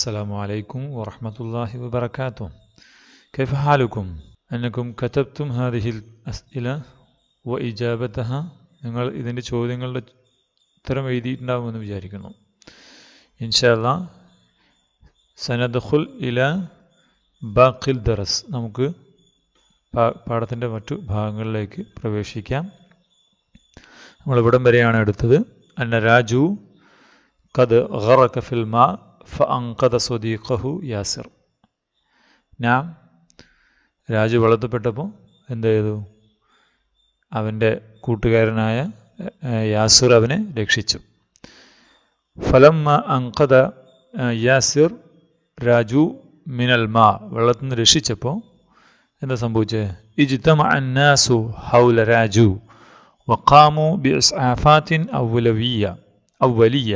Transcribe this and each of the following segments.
السلام عليكم ورحمة الله وبركاته كيف حالكم؟ أنكم كتبتم هذه الأسئلة وإجابتها നിങ്ങൾ ഇതിൻ്റെ ചോദ്യങ്ങളുടെ ഉത്തരം എഴുതിയിട്ടുണ്ടാകുമെന്ന് വിചാരിക്കുന്നു ഇൻഷല്ല സനദുൽ ഇല ബാഖിൽ ദറസ് നമുക്ക് പാഠത്തിൻ്റെ മറ്റു ഭാഗങ്ങളിലേക്ക് പ്രവേശിക്കാം നമ്മൾ ഇവിടം വരെയാണ് എടുത്തത് അന്ന രാജു കത് ഖറ മാ ഫഅങ്കത സ്വദീഖഹു യാസിർ നാം രാജു വളർത്തപ്പെട്ടപ്പോൾ എന്ത് ചെയ്തു അവൻ്റെ കൂട്ടുകാരനായ യാസിർ അവനെ രക്ഷിച്ചു ഫലം അങ്കദ യാസിർ രാജു മിനൽ മാ വെള്ളത്തിൽ നിന്ന് രക്ഷിച്ചപ്പോൾ എന്താ സംഭവിച്ചത് ഇജ്തമ അന്നാസു ഹൗല രാജു വഖാമു ബി ഇസ്ആഫാത്തിൻ ഔവലവിയ ഔവലിയ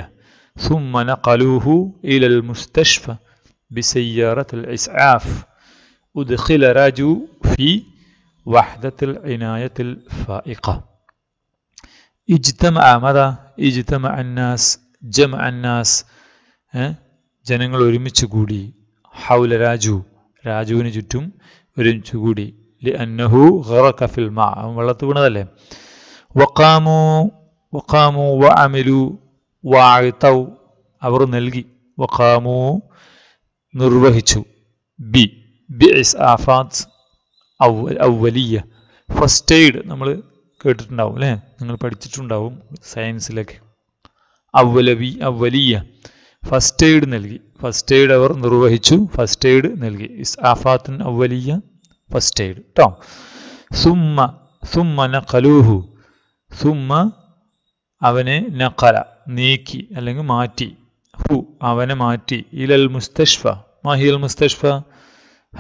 ثم نقلوه إلى المستشفى بسيارة الإسعاف أدخل راجو في وحدة العناية الفائقة اجتمع ماذا؟ اجتمع الناس جمع الناس ജനങ്ങൾ ورمي കൂടി حول راجو راجو ചുറ്റും ഒരുമിച്ച് കൂടി ലിഅന്നഹു ഖറഖ ഫിൽ وقاموا وقاموا വെള്ളത്ത് വാഴ്ത്തൗ അവർ നൽകി വഖാമു നിർവഹിച്ചു ബി ബി എസ് ആഫാത്ത് ഔവലിയ ഫസ്റ്റ് എയ്ഡ് നമ്മൾ കേട്ടിട്ടുണ്ടാവും അല്ലേ നിങ്ങൾ പഠിച്ചിട്ടുണ്ടാവും സയൻസിലൊക്കെ ഔവലവി അവലിയ ഫസ്റ്റ് എയ്ഡ് നൽകി ഫസ്റ്റ് എയ്ഡ് അവർ നിർവഹിച്ചു ഫസ്റ്റ് എയ്ഡ് നൽകി ഇസ് ആഫാത്തിൻ അവലിയ ഫസ്റ്റ് എയ്ഡ് കേട്ടോ സുമ്മ സുമ്മന നഖലൂഹു സുമ്മ അവനെ നഖല നീക്കി അല്ലെങ്കിൽ മാറ്റി ഹു അവനെ മാറ്റി ഇലൽ മുസ്തഷ്ഫ മാഹിയൽ മാഹി അൽ മുസ്തഷ്ഫ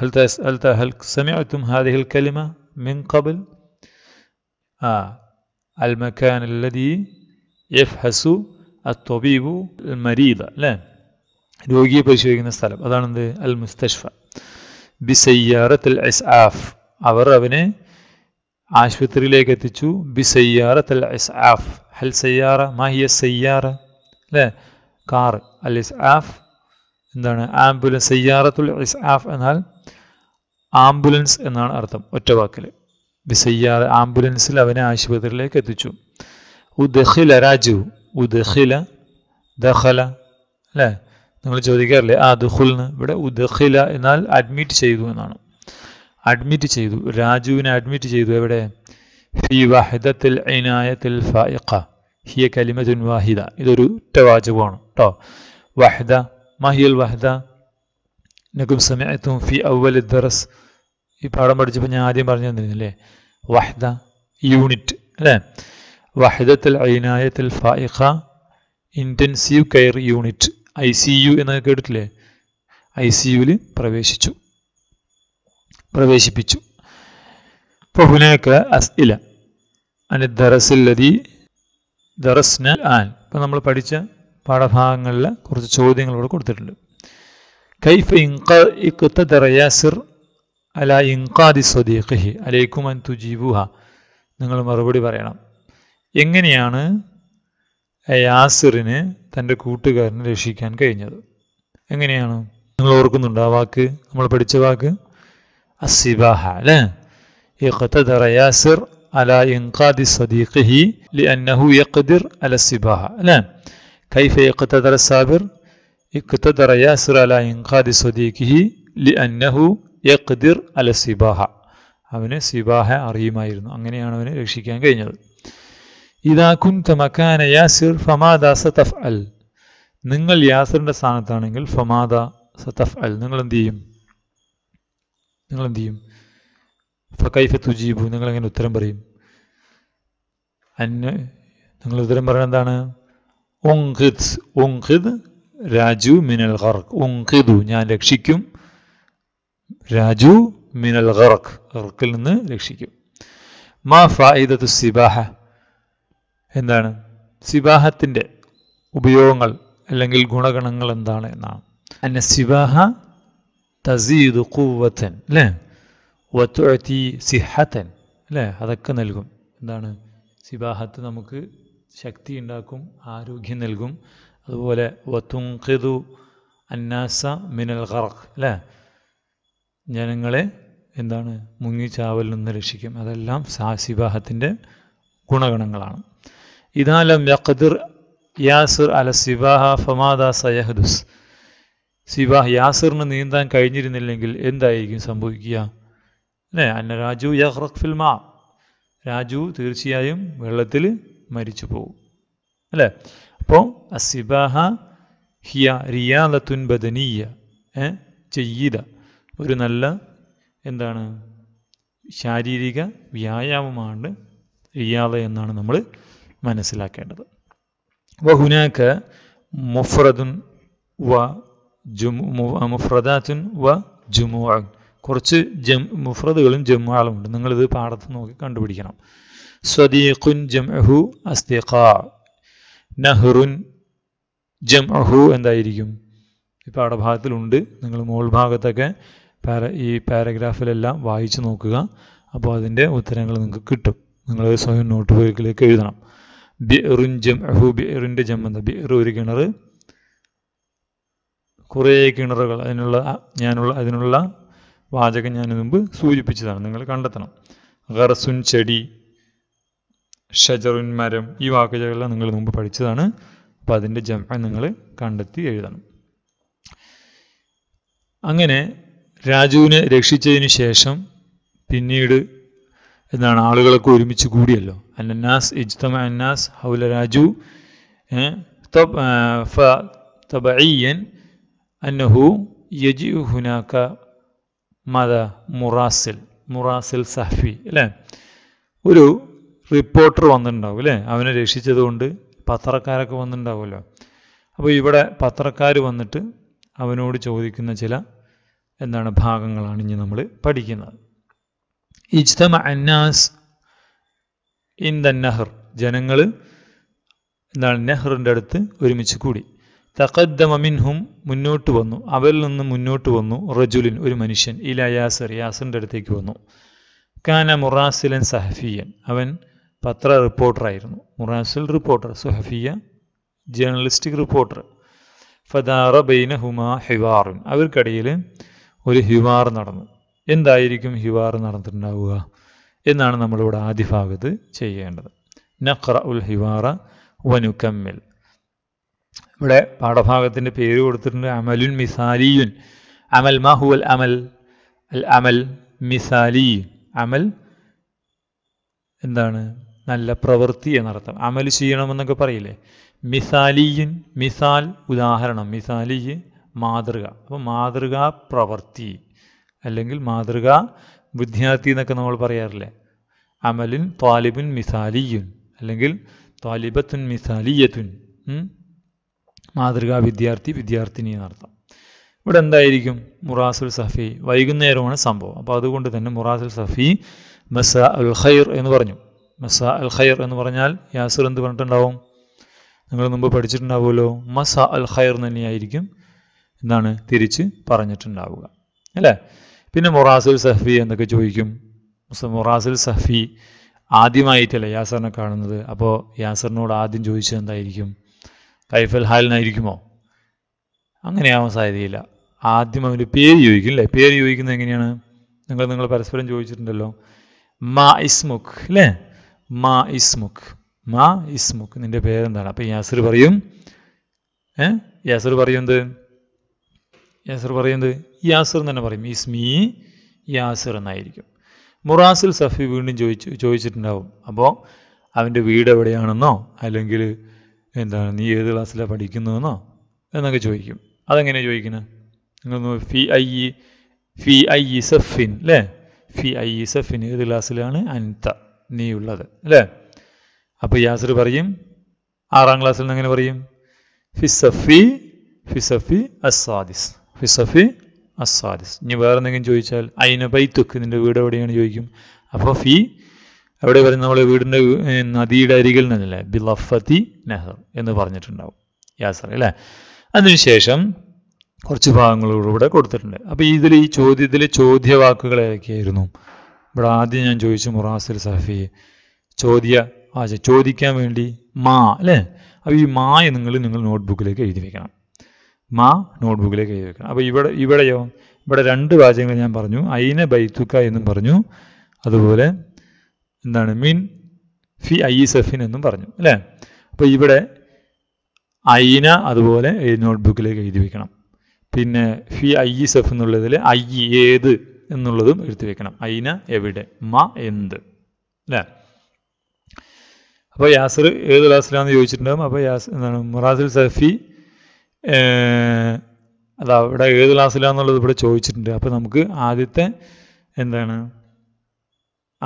هل هل هل سمعتم هذه الكلمة من قبل؟ آه المكان الذي يفحص الطبيب മരീദ അല്ലേ രോഗിയെ പരിശോധിക്കുന്ന സ്ഥലം അതാണെന്ത് അൽ മുസ്തഷ്ഫ ബി എസ് ആഫ് അവർ അവനെ ആശുപത്രിയിലേക്ക് എത്തിച്ചു ബി എസ് ആഫ് ഹൽ സയ്യാറ മാഹിയ സയ്യാറ അല്ലേ കാർ അൽ ഇസ് ആഫ് എന്താണ് ആംബുലൻസ് സയ്യാറത്തുൽ ഇസ് ആഫ് എന്നാൽ ആംബുലൻസ് എന്നാണ് അർത്ഥം ഒറ്റ വാക്കിൽ ബിസയ്യാർ ആംബുലൻസിൽ അവനെ ആശുപത്രിയിലേക്ക് എത്തിച്ചു ഉദഹില രാജു ഉദഹില ദഹല അല്ലേ നിങ്ങൾ ചോദിക്കാറില്ലേ ആ ദുഹുൽന്ന് ഇവിടെ ഉദഹില എന്നാൽ അഡ്മിറ്റ് ചെയ്തു എന്നാണ് അഡ്മിറ്റ് ചെയ്തു രാജുവിനെ അഡ്മിറ്റ് ചെയ്തു എവിടെ ഫി വഹദത്തിൽ ഇനായത്തിൽ ഫായിഖ ഹിയ കലിമത്തുൻ വാഹിദ ഇതൊരു ഒറ്റവാചകമാണ് കേട്ടോ വഹദ മാഹിയൽ വഹദ നഗും സമയത്തും ഫി അവൽ ദറസ് ഈ പാഠം പഠിച്ചപ്പോൾ ഞാൻ ആദ്യം പറഞ്ഞു തന്നിരുന്നില്ലേ വഹദ യൂണിറ്റ് അല്ലേ വഹദത്തിൽ ഐനായത്തിൽ ഫായിഖ intensive care unit I C U എന്നൊക്കെ കേട്ടിട്ടില്ലേ ഐ സി യുവിൽ പ്രവേശിച്ചു പ്രവേശിപ്പിച്ചു ഇപ്പോൾ ഹുനേക്ക് അസ് ഇല അനി ദറസ്ന ആൻ ഇപ്പം നമ്മൾ പഠിച്ച പാഠഭാഗങ്ങളിൽ കുറച്ച് ചോദ്യങ്ങളോട് കൊടുത്തിട്ടുണ്ട് കൈഫ് ഇൻക അല ഇൻകാദി സ്വദീഖി അലൈക്കും അൻ തുജീബുഹ നിങ്ങൾ മറുപടി പറയണം എങ്ങനെയാണ് യാസിറിന് തൻ്റെ കൂട്ടുകാരനെ രക്ഷിക്കാൻ കഴിഞ്ഞത് എങ്ങനെയാണ് നിങ്ങൾ ഓർക്കുന്നുണ്ട് ആ വാക്ക് നമ്മൾ പഠിച്ച വാക്ക് അസിബാഹ അല്ലേ ഇഖ്തദർ على إنقاذ صديقه لأنه يقدر على السباحة الآن كيف اقتدر الصابر اقتدر ياسر على إنقاذ صديقه لأنه يقدر على السباحة അവന് സിബാഹ അറിയുമായിരുന്നു അങ്ങനെയാണ് അവനെ രക്ഷിക്കാൻ കഴിഞ്ഞത് ഇതാ കുന്ത മക്കാന യാസിർ ഫമാദ സതഫ് അൽ നിങ്ങൾ യാസിറിൻ്റെ സ്ഥാനത്താണെങ്കിൽ ഫമാദ സതഫ് അൽ നിങ്ങൾ എന്ത് ചെയ്യും നിങ്ങൾ എന്ത് ചെയ്യും ഫക്കൈഫ് തുജീബു നിങ്ങൾ എങ്ങനെ ഉത്തരം പറയും അന്യ നിങ്ങൾ ഉത്തരം പറയുന്നത് എന്താണ് ഒങ്ഹിദ് ഒങ്ഹിദ് രാജു മിനൽ ഹർക്ക് ഞാൻ രക്ഷിക്കും രാജു മിനൽ ഹർക്ക് ഹർക്കിൽ നിന്ന് രക്ഷിക്കും മാ ഫായിദത്ത് സിബാഹ എന്താണ് സിബാഹത്തിൻ്റെ ഉപയോഗങ്ങൾ അല്ലെങ്കിൽ ഗുണഗണങ്ങൾ എന്താണ് എന്നാണ് അന്ന സിബാഹ തസീദ് കൂവത്തൻ അല്ലേ വത്തുഴത്തി സിഹത്തൻ അല്ലേ അതൊക്കെ നൽകും എന്താണ് സിബാഹത്ത് നമുക്ക് ശക്തി ഉണ്ടാക്കും ആരോഗ്യം നൽകും അതുപോലെ വത്തുങ്കിതു അന്നാസ മിനൽ ഖറഖ് അല്ലേ ജനങ്ങളെ എന്താണ് മുങ്ങിച്ചാവൽ നിന്ന് രക്ഷിക്കും അതെല്ലാം സിബാഹത്തിൻ്റെ ഗുണഗണങ്ങളാണ് ഇതാലം യഖദിർ യാസിർ അല സിബാഹ ഫമാദ സയഹദുസ് സിബാഹ് യാസിറിന് നീന്താൻ കഴിഞ്ഞിരുന്നില്ലെങ്കിൽ എന്തായിരിക്കും സംഭവിക്കുക അല്ലേ അന്ന രാജു യഹ്റഖ് മാ രാജു തീർച്ചയായും വെള്ളത്തിൽ മരിച്ചു പോകും അല്ലേ അപ്പോൾ അസിബാഹ ഹിയ റിയാലത്തുൻ ബദനീയ ചെയ്യീത ഒരു നല്ല എന്താണ് ശാരീരിക വ്യായാമമാണ് റിയാല എന്നാണ് നമ്മൾ മനസ്സിലാക്കേണ്ടത് വഹുനാക്ക മുഫ്രദുൻ വ ജുമു മുഫ്രദാത്തുൻ വ ജുമുഅ കുറച്ച് ജം മുഫ്രദുകളും ഉണ്ട് നിങ്ങളിത് പാടത്ത് നോക്കി കണ്ടുപിടിക്കണം സ്വദീഖുൻ ജംഅഹു അസ്തിഖ നഹ്റുൻ ജംഅഹു എന്തായിരിക്കും ഈ പാഠഭാഗത്തിലുണ്ട് നിങ്ങൾ മോൾ ഭാഗത്തൊക്കെ പാര ഈ പാരഗ്രാഫിലെല്ലാം വായിച്ചു നോക്കുക അപ്പോൾ അതിൻ്റെ ഉത്തരങ്ങൾ നിങ്ങൾക്ക് കിട്ടും നിങ്ങൾ സ്വയം നോട്ട് ബുക്കിലേക്ക് എഴുതണം ബിറുൻ ജം അഹു ബിറിൻ്റെ ജം എന്താ ബിർ ഒരു കിണർ കുറേ കിണറുകൾ അതിനുള്ള ഞാനുള്ള അതിനുള്ള വാചകം ഞാൻ മുമ്പ് സൂചിപ്പിച്ചതാണ് നിങ്ങൾ കണ്ടെത്തണം ഗർസുൻ ചെടി ഷജറുൻ മരം ഈ വാക്കുകളെല്ലാം നിങ്ങൾ മുമ്പ് പഠിച്ചതാണ് അപ്പോൾ അതിൻ്റെ ജമ നിങ്ങൾ കണ്ടെത്തി എഴുതണം അങ്ങനെ രാജുവിനെ രക്ഷിച്ചതിന് ശേഷം പിന്നീട് എന്താണ് ആളുകളൊക്കെ ഒരുമിച്ച് കൂടിയല്ലോ അന്നാസ് ഇജ്തമ അന്നാസ് ഹൗല രാജു തബയ്യൻ അന്നഹു യജി ഹുനാക്ക മത മുറാസിൽ മുറാസിൽ സഹഫി അല്ലേ ഒരു റിപ്പോർട്ടർ വന്നിട്ടുണ്ടാവും അല്ലേ അവനെ രക്ഷിച്ചതുകൊണ്ട് പത്രക്കാരൊക്കെ വന്നിട്ടുണ്ടാവുമല്ലോ അപ്പോൾ ഇവിടെ പത്രക്കാർ വന്നിട്ട് അവനോട് ചോദിക്കുന്ന ചില എന്താണ് ഭാഗങ്ങളാണ് ഇനി നമ്മൾ പഠിക്കുന്നത് ഇജ്തമ അന്നാസ് ഇൻ ദ നെഹർ ജനങ്ങൾ എന്താണ് നെഹ്റിൻ്റെ അടുത്ത് ഒരുമിച്ച് കൂടി തക്കദ്ദമ മിൻഹും മുന്നോട്ട് വന്നു അവരിൽ നിന്ന് മുന്നോട്ട് വന്നു റജുലിൻ ഒരു മനുഷ്യൻ ഇല യാസർ യാസറിൻ്റെ അടുത്തേക്ക് വന്നു കാന മുറാസിലൻ സഹഫിയൻ അവൻ പത്ര റിപ്പോർട്ടറായിരുന്നു മുറാസിൽ റിപ്പോർട്ടർ സുഹഫിയ ജേർണലിസ്റ്റിക് റിപ്പോർട്ടർ ഫദാറ ബൈന ഹുമാ ഹിവാറുൻ അവർക്കിടയിൽ ഒരു ഹിവാർ നടന്നു എന്തായിരിക്കും ഹിവാർ നടന്നിട്ടുണ്ടാവുക എന്നാണ് നമ്മളിവിടെ ആദ്യ ഭാഗത്ത് ചെയ്യേണ്ടത് നഖ്ര ഉൽ ഹിവാറ വനുക്കമ്മിൽ ഇവിടെ പാഠഭാഗത്തിൻ്റെ പേര് കൊടുത്തിട്ടുണ്ട് അമലുൻ മിസാലിയുൻ അമൽ മാഹു അൽ അമൽ അൽ അമൽ മിസാലി അമൽ എന്താണ് നല്ല പ്രവൃത്തി എന്നർത്ഥം അമൽ ചെയ്യണമെന്നൊക്കെ പറയില്ലേ മിസാലിയുൻ മിസാൽ ഉദാഹരണം മിസാലി മാതൃക അപ്പോൾ മാതൃകാ പ്രവൃത്തി അല്ലെങ്കിൽ മാതൃക വിദ്യാർത്ഥി എന്നൊക്കെ നമ്മൾ പറയാറില്ലേ അമലിൻ താലിബുൻ മിസാലിയുൻ അല്ലെങ്കിൽ താലിബത്തുൻ മിസാലിയത്തുൻ മാതൃകാ വിദ്യാർത്ഥി വിദ്യാർത്ഥിനി എന്നർത്ഥം ഇവിടെ എന്തായിരിക്കും മുറാസുൽ സഫി വൈകുന്നേരമാണ് സംഭവം അപ്പോൾ അതുകൊണ്ട് തന്നെ മുറാസുൽ സഫി മസ അൽ ഖൈർ എന്ന് പറഞ്ഞു മസ അൽ ഖൈർ എന്ന് പറഞ്ഞാൽ യാസിർ എന്ത് പറഞ്ഞിട്ടുണ്ടാവും നിങ്ങൾ മുമ്പ് പഠിച്ചിട്ടുണ്ടാവുമല്ലോ മസ അൽ ഖൈർ തന്നെയായിരിക്കും എന്നാണ് തിരിച്ച് പറഞ്ഞിട്ടുണ്ടാവുക അല്ലേ പിന്നെ മുറാസുൽ സഫി എന്നൊക്കെ ചോദിക്കും മുറാസുൽ സഫി ആദ്യമായിട്ടല്ലേ യാസറിനെ കാണുന്നത് അപ്പോൾ യാസറിനോട് ആദ്യം ചോദിച്ചത് എന്തായിരിക്കും ഐഫൽ ഹാലിനായിരിക്കുമോ അങ്ങനെയാവാൻ സാധ്യതയില്ല ആദ്യം അവൻ്റെ പേര് ചോദിക്കും അല്ലേ പേര് ചോദിക്കുന്നത് എങ്ങനെയാണ് നിങ്ങൾ നിങ്ങൾ പരസ്പരം ചോദിച്ചിട്ടുണ്ടല്ലോ മാ ഇസ്മുഖ് അല്ലേ മാ ഇസ്മുഖ് മാ ഇസ്മുഖ് നിന്റെ പേരെന്താണ് അപ്പം യാസർ പറയും ഏ യാസർ പറയുന്നത് യാസർ പറയുന്നത് യാസർ എന്ന് തന്നെ പറയും ഇസ്മി യാസർ എന്നായിരിക്കും മുറാസിൽ സഫി വീണ്ടും ചോദിച്ചു ചോദിച്ചിട്ടുണ്ടാവും അപ്പോൾ അവൻ്റെ വീട് എവിടെയാണെന്നോ അല്ലെങ്കിൽ എന്താണ് നീ ഏത് ക്ലാസ്സിലാണ് പഠിക്കുന്നതെന്നോ എന്നൊക്കെ ചോദിക്കും അതെങ്ങനെയാണ് ചോദിക്കുന്നത് നിങ്ങൾ ഫി ഐ ഇ ഫി ഐ ഇ സഫിൻ അല്ലേ ഫി ഐ ഇ സഫിൻ ഏത് ക്ലാസ്സിലാണ് അൻത നീ ഉള്ളത് അല്ലേ അപ്പോൾ യാസർ പറയും ആറാം ക്ലാസ്സിൽ നിന്ന് എങ്ങനെ പറയും ഫിസഫി ഫിസഫി അസാദിസ് ഫിസഫി അസാദിസ് ഇനി വേറെ എന്തെങ്കിലും ചോദിച്ചാൽ അയിന ബൈത്തുക്ക് നിൻ്റെ വീട് എവിടെയാണ് ചോദിക്കും അപ്പോൾ ഫി അവിടെ പറയുന്നത് നമ്മൾ വീടിൻ്റെ നദിയുടെ അരികിൽ നിന്നല്ലേ ബിലഫതി നെഹർ എന്ന് പറഞ്ഞിട്ടുണ്ടാവും യാസർ അല്ലേ അതിനുശേഷം കുറച്ച് ഭാഗങ്ങളൂടെ കൊടുത്തിട്ടുണ്ട് അപ്പോൾ ഇതിൽ ഈ ചോദ്യത്തിലെ ചോദ്യവാക്കുകൾ ഏതൊക്കെയായിരുന്നു ഇവിടെ ആദ്യം ഞാൻ ചോദിച്ചു മുറാസിൽ സഫി ചോദ്യ ആ ചോദിക്കാൻ വേണ്ടി മാ അല്ലേ അപ്പോൾ ഈ മാ നിങ്ങൾ നിങ്ങൾ നോട്ട്ബുക്കിലേക്ക് എഴുതി വെക്കണം മാ നോട്ട്ബുക്കിലേക്ക് എഴുതി വെക്കണം അപ്പോൾ ഇവിടെ ഇവിടെയോ ഇവിടെ രണ്ട് വാചകങ്ങൾ ഞാൻ പറഞ്ഞു അയിന ബൈത്തുക്ക എന്നും പറഞ്ഞു അതുപോലെ എന്താണ് മീൻ ഫി ഐ സെഫിൻ എന്നും പറഞ്ഞു അല്ലേ അപ്പോൾ ഇവിടെ ഐന അതുപോലെ നോട്ട്ബുക്കിലേക്ക് എഴുതി വെക്കണം പിന്നെ ഫി ഐ സെഫ് എന്നുള്ളതിൽ ഐ ഏത് എന്നുള്ളതും എഴുതി വെക്കണം ഐന എവിടെ മ എന്ത് അല്ലേ അപ്പോൾ യാസർ ഏത് ക്ലാസ്സിലാണെന്ന് ചോദിച്ചിട്ടുണ്ടാകും അപ്പോൾ യാസ് എന്താണ് മുറാസിൽ സഫി അതവിടെ ഏത് ക്ലാസ്സിലാണെന്നുള്ളത് ഇവിടെ ചോദിച്ചിട്ടുണ്ട് അപ്പോൾ നമുക്ക് ആദ്യത്തെ എന്താണ്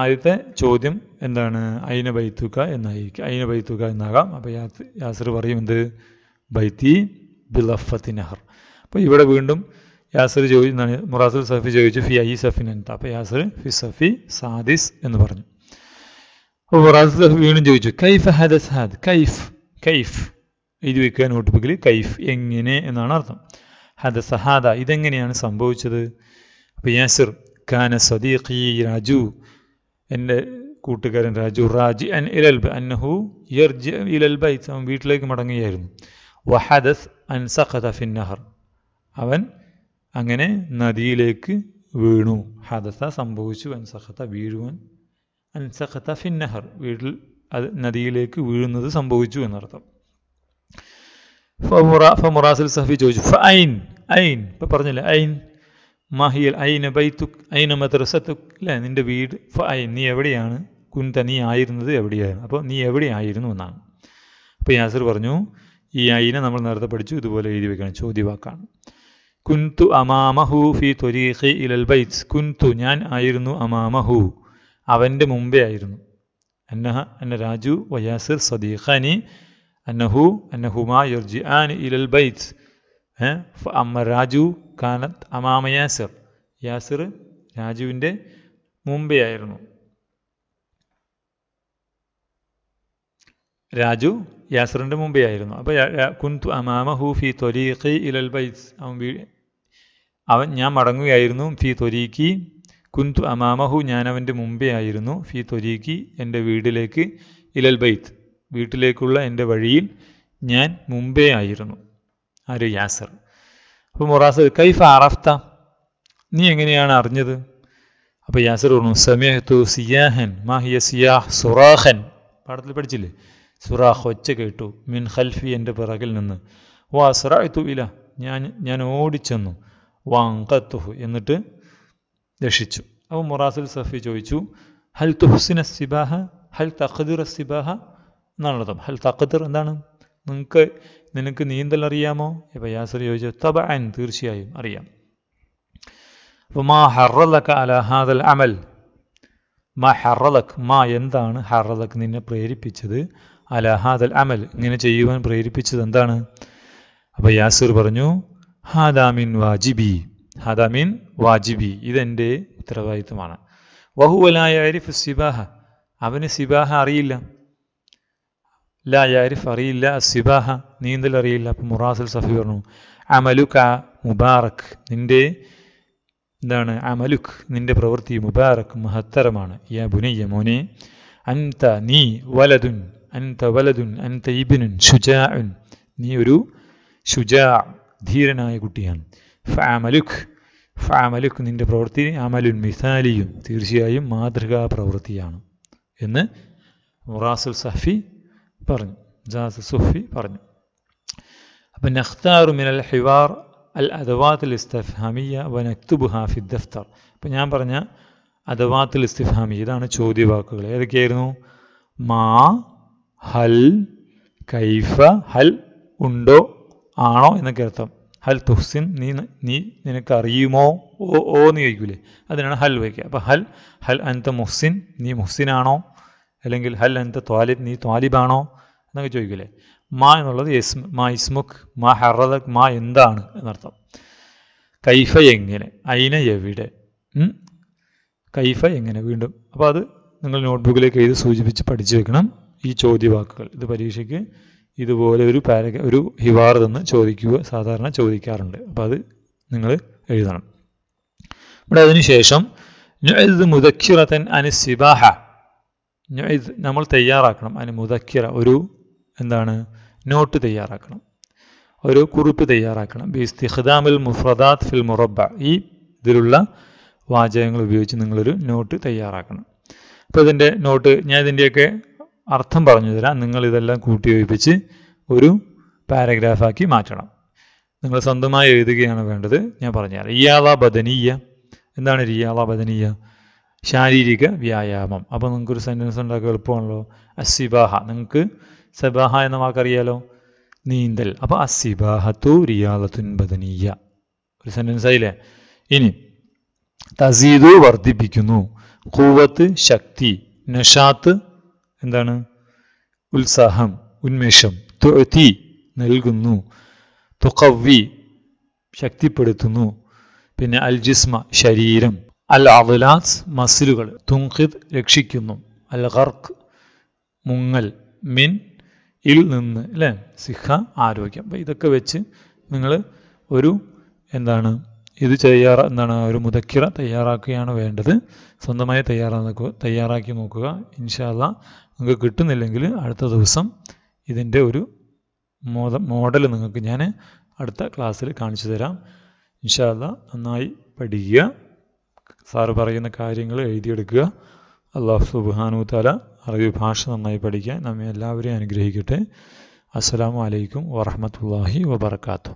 ആദ്യത്തെ ചോദ്യം എന്താണ് അയിന ബൈത്തുക എന്നായിരിക്കും അയിന ബൈത്തുക എന്നാകാം അപ്പോൾ യാസർ പറയും എന്ത് ബൈത്തി ബിലഫത്തി നെഹർ അപ്പോൾ ഇവിടെ വീണ്ടും യാസർ ചോദിച്ചാണ് മുറാസുൽ സഫി ചോദിച്ചു ഫി ഐ സഫിൻ എന്ത് അപ്പോൾ യാസർ ഫി സഫി സാദിസ് എന്ന് പറഞ്ഞു അപ്പോൾ മുറാസുൽ സഫി വീണ്ടും ചോദിച്ചു കൈഫ് ഹദസ് ഹാദ് കൈഫ് കൈഫ് ഇത് വെക്കുക നോട്ട് ബുക്കിൽ കൈഫ് എങ്ങനെ എന്നാണ് അർത്ഥം ഹദ ഹാദ ഇതെങ്ങനെയാണ് സംഭവിച്ചത് അപ്പോൾ യാസിർ കാന സദീഖി രാജു എൻ്റെ കൂട്ടുകാരൻ രാജു റാജി അൻ ഇലൽബ് അന്നഹു യർജി ഇലൽബൈത്ത് അവൻ വീട്ടിലേക്ക് മടങ്ങുകയായിരുന്നു വഹദസ് അൻ സഖത ഫിൻ നഹർ അവൻ അങ്ങനെ നദിയിലേക്ക് വീണു ഹദസ സംഭവിച്ചു അൻ സഖത വീഴുവൻ അൻ സഖത ഫിൻ നഹർ വീട്ടിൽ അത് നദിയിലേക്ക് വീഴുന്നത് സംഭവിച്ചു എന്നർത്ഥം ഫമുറാസിൽ സഫി ചോദിച്ചു ഫ ഐൻ ഇപ്പം പറഞ്ഞില്ല ഐൻ മാഹിയൽ ഐന ബൈത്തുക് ഐന മദ്രസത്തുക് അല്ലേ നിൻ്റെ വീട് ഐ നീ എവിടെയാണ് കുന്ത നീ ആയിരുന്നത് എവിടെയായിരുന്നു അപ്പോൾ നീ എവിടെയായിരുന്നു എന്നാണ് അപ്പോൾ യാസർ പറഞ്ഞു ഈ ഐന നമ്മൾ നേരത്തെ പഠിച്ചു ഇതുപോലെ എഴുതി വയ്ക്കണം ചോദ്യവാക്കാണ് കുന്തു അമാമഹു ഫി തൊരീഖി ഇലൽ ബൈറ്റ്സ് കുന്തു ഞാൻ ആയിരുന്നു അമാമഹു അവൻ്റെ മുമ്പേ ആയിരുന്നു അന്നഹ അന്ന രാജു വയാസിർ സദീഖാനി അന്നഹു അന്നഹുമാർജി ആൻ ഇലൽ ബൈറ്റ്സ് അമ്മ രാജു കാനത്ത് അമാമ യാസിർ യാസിർ രാജുവിൻ്റെ മുമ്പേ ആയിരുന്നു രാജു യാസറിൻ്റെ മുമ്പേ ആയിരുന്നു അപ്പോൾ കുന്തു അമാമ ഹു ഫി ഇലൽ ബൈസ് അവൻ അവൻ ഞാൻ മടങ്ങുകയായിരുന്നു ഫി തൊരീഖി കുന്തു അമാമഹു ഞാൻ അവൻ്റെ മുമ്പേ ആയിരുന്നു ഫി തൊരീഖി എൻ്റെ വീട്ടിലേക്ക് ഇലൽ ബൈത്ത് വീട്ടിലേക്കുള്ള എൻ്റെ വഴിയിൽ ഞാൻ മുമ്പേ ആയിരുന്നു ആര് യാസർ അപ്പോൾ മുറാസ് കൈഫ അറഫ്ത നീ എങ്ങനെയാണ് അറിഞ്ഞത് അപ്പോൾ യാസർ പറഞ്ഞു സമയത്തു സിയാഹൻ മാഹിയ സിയാഹ് സുറാഹൻ പാഠത്തിൽ പഠിച്ചില്ലേ സുറാഹ് ഒച്ച കേട്ടു മിൻ ഖൽഫി എൻ്റെ പിറകിൽ നിന്ന് വാ സുറായത്തു ഇല ഞാൻ ഞാൻ ഓടിച്ചെന്നു വാങ്കത്തുഹു എന്നിട്ട് രക്ഷിച്ചു അപ്പോൾ മുറാസുൽ സഫി ചോദിച്ചു ഹൽ തുഹുസിന സിബാഹ ഹൽ തഖദിർ സിബാഹ എന്നാണ് അർത്ഥം ഹൽ തഖദിർ എന്താണ് നിങ്ങൾക്ക് നിനക്ക് നീന്തൽ അറിയാമോ ഇപ്പം യാസർ ചോദിച്ചു തബ അൻ തീർച്ചയായും അറിയാം അപ്പോൾ മാ ഹറലക്ക് അല ഹാദൽ അമൽ മാ ഹറലക് മാ എന്താണ് ഹറലക് നിന്നെ പ്രേരിപ്പിച്ചത് അല ഹാദൽ അമൽ ഇങ്ങനെ ചെയ്യുവാൻ പ്രേരിപ്പിച്ചത് എന്താണ് അപ്പോൾ യാസിർ പറഞ്ഞു ഹാദാമിൻ വാജിബി ഹാദാമിൻ വാജിബി ഇതെൻ്റെ ഉത്തരവാദിത്വമാണ് വഹുവലായ അരിഫ് സിബാഹ അവന് സിബാഹ അറിയില്ല ലാ യാരിഫ് അറിയില്ല സിബാഹ നീന്തൽ അറിയില്ല അപ്പം മുറാസിൽ സഫി പറഞ്ഞു അമലുക്ക മുബാറക് നിന്റെ എന്താണ് അമലുക് നിന്റെ പ്രവൃത്തി മുബാറക് മഹത്തരമാണ് യാ ബുനയ്യ മോനെ അൻത നീ വലതുൻ അൻത വലതുൻ അൻത ഇബിനുൻ ശുജാഉൻ നീ ഒരു ഷുജാ ധീരനായ കുട്ടിയാണ് ഫാമലുഖ് ഫാമലുഖ് നിന്റെ പ്രവൃത്തി അമലുൻ മിസാലിയും തീർച്ചയായും മാതൃകാ പ്രവൃത്തിയാണ് എന്ന് മുറാസുൽ സഫി പറഞ്ഞു ജാസ് സുഫി പറഞ്ഞു അപ്പം നഖ്താറു മിനൽ ഹിവാർ അൽ അദവാത്തുൽ ഇസ്തഫാമിയ വൻ അക്തുബ് ദഫ്തർ അപ്പം ഞാൻ പറഞ്ഞ അദവാത്തുൽ ഇസ്തിഫാമി ഇതാണ് ചോദ്യവാക്കുകൾ ഏതൊക്കെയായിരുന്നു മാ ഹൽ കൈഫ ഹൽ ഉണ്ടോ ആണോ എന്നൊക്കെ അർത്ഥം ഹൽ തുഹ്സിൻ നീ നീ നിനക്കറിയുമോ ഓ ഓ എന്ന് ചോദിക്കൂലേ അതിനാണ് ഹൽ വയ്ക്കുക അപ്പം ഹൽ ഹൽ അൻത മുഹ്സിൻ നീ മുഹ്സിനാണോ അല്ലെങ്കിൽ ഹൽ അൻത ത്വാലിബ് നീ ത്വാലിബാണോ എന്നൊക്കെ ചോദിക്കില്ലേ മാ എന്നുള്ളത് യെസ് മാ ഇസ്മുഖ് മാ ഹറദ് മാ എന്താണ് എന്നർത്ഥം കൈഫ എങ്ങനെ അയിന എവിടെ കൈഫ എങ്ങനെ വീണ്ടും അപ്പോൾ അത് നിങ്ങൾ നോട്ട്ബുക്കിലേക്ക് എഴുതി സൂചിപ്പിച്ച് പഠിച്ചു വെക്കണം ഈ ചോദ്യവാക്കുകൾ ഇത് പരീക്ഷയ്ക്ക് ഇതുപോലെ ഒരു പാരഗ്രാ ഒരു ഹിവാർ തന്ന് ചോദിക്കുക സാധാരണ ചോദിക്കാറുണ്ട് അപ്പോൾ അത് നിങ്ങൾ എഴുതണം ഇവിടെ അതിനുശേഷം മുദക്കിറത്തൻ അനുസിബാഹ നമ്മൾ തയ്യാറാക്കണം അനു മുദക്കിറ ഒരു എന്താണ് നോട്ട് തയ്യാറാക്കണം ഒരു കുറിപ്പ് തയ്യാറാക്കണം ബിസ്തിഖ്ദാമിൽ മുഫ്രദാത് ഫിൽ മുറബ ഈ ഇതിലുള്ള വാചകങ്ങൾ ഉപയോഗിച്ച് നിങ്ങളൊരു നോട്ട് തയ്യാറാക്കണം അപ്പോൾ ഇതിൻ്റെ നോട്ട് ഞാൻ ഇതിൻ്റെയൊക്കെ അർത്ഥം പറഞ്ഞു തരാം നിങ്ങൾ ഇതെല്ലാം കൂട്ടി യോജിപ്പിച്ച് ഒരു പാരഗ്രാഫാക്കി മാറ്റണം നിങ്ങൾ സ്വന്തമായി എഴുതുകയാണ് വേണ്ടത് ഞാൻ തരാം ഇയാവ ബദനീയ എന്താണ് ഇയാള ബദനീയ ശാരീരിക വ്യായാമം അപ്പോൾ നിങ്ങൾക്കൊരു സെൻറ്റൻസ് ഉണ്ടാക്കുക എളുപ്പമാണല്ലോ അസിബാഹ നിങ്ങൾക്ക് സബാഹ എന്ന വാക്കറിയാലോ നീന്തൽ അപ്പോൾ അസിബാഹത്തു റിയാലത്തുൻ ബദനീയ ഒരു സെൻറ്റൻസ് ആയില്ലേ ഇനി തസീദു വർദ്ധിപ്പിക്കുന്നു കൂവത്ത് ശക്തി നഷാത്ത് എന്താണ് ഉത്സാഹം ഉന്മേഷം തൊത്തി നൽകുന്നു തുക്കവി ശക്തിപ്പെടുത്തുന്നു പിന്നെ അൽ ജിസ്മ ശരീരം അൽ അവലാസ് മസിലുകൾ തുങ്കിത് രക്ഷിക്കുന്നു അൽ ഖർഖ് മുങ്ങൽ മിൻ ഇൽ നിന്ന് അല്ലേ സിഹ ആരോഗ്യം അപ്പം ഇതൊക്കെ വെച്ച് നിങ്ങൾ ഒരു എന്താണ് ഇത് ചെയ്യാറ എന്താണ് ഒരു മുതക്കിറ തയ്യാറാക്കുകയാണ് വേണ്ടത് സ്വന്തമായി തയ്യാറാക്കുക തയ്യാറാക്കി നോക്കുക ഇൻഷാല്ല നിങ്ങൾക്ക് കിട്ടുന്നില്ലെങ്കിൽ അടുത്ത ദിവസം ഇതിൻ്റെ ഒരു മോദ മോഡൽ നിങ്ങൾക്ക് ഞാൻ അടുത്ത ക്ലാസ്സിൽ കാണിച്ചു തരാം ഇൻഷാല്ല നന്നായി പഠിക്കുക സാറ് പറയുന്ന കാര്യങ്ങൾ എഴുതിയെടുക്കുക അള്ളാഹു സുബാനു തല അറബി ഭാഷ നന്നായി പഠിക്കാൻ നമ്മെ എല്ലാവരെയും അനുഗ്രഹിക്കട്ടെ അസ്സാം വലൈക്കും വറഹമത്തല്ലാഹി വബർക്കാത്തു